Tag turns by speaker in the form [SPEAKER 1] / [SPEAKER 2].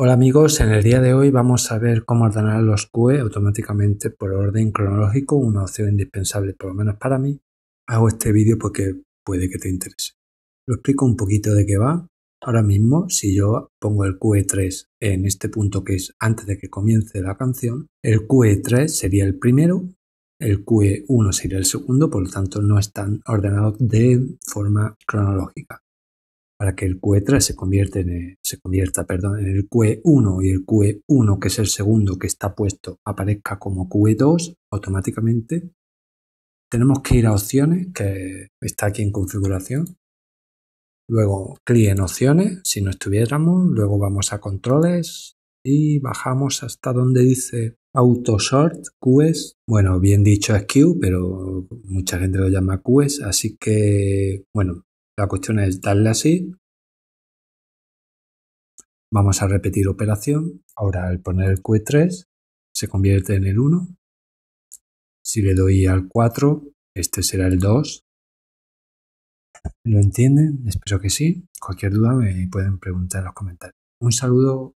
[SPEAKER 1] Hola amigos, en el día de hoy vamos a ver cómo ordenar los QE automáticamente por orden cronológico, una opción indispensable por lo menos para mí. Hago este vídeo porque puede que te interese. Lo explico un poquito de qué va. Ahora mismo, si yo pongo el QE3 en este punto que es antes de que comience la canción, el QE3 sería el primero, el QE1 sería el segundo, por lo tanto no están ordenados de forma cronológica para que el QE3 se, convierta en el, se convierta perdón, en el QE1 y el QE1, que es el segundo que está puesto, aparezca como QE2 automáticamente. Tenemos que ir a opciones, que está aquí en configuración. Luego clic en opciones, si no estuviéramos. Luego vamos a controles y bajamos hasta donde dice Auto sort QS. E bueno, bien dicho es Q, pero mucha gente lo llama QS, e así que, bueno, la cuestión es darle así. Vamos a repetir operación. Ahora al poner el Q3 se convierte en el 1. Si le doy al 4, este será el 2.
[SPEAKER 2] ¿Lo entienden? Espero que sí. Cualquier duda me pueden preguntar en los comentarios. Un saludo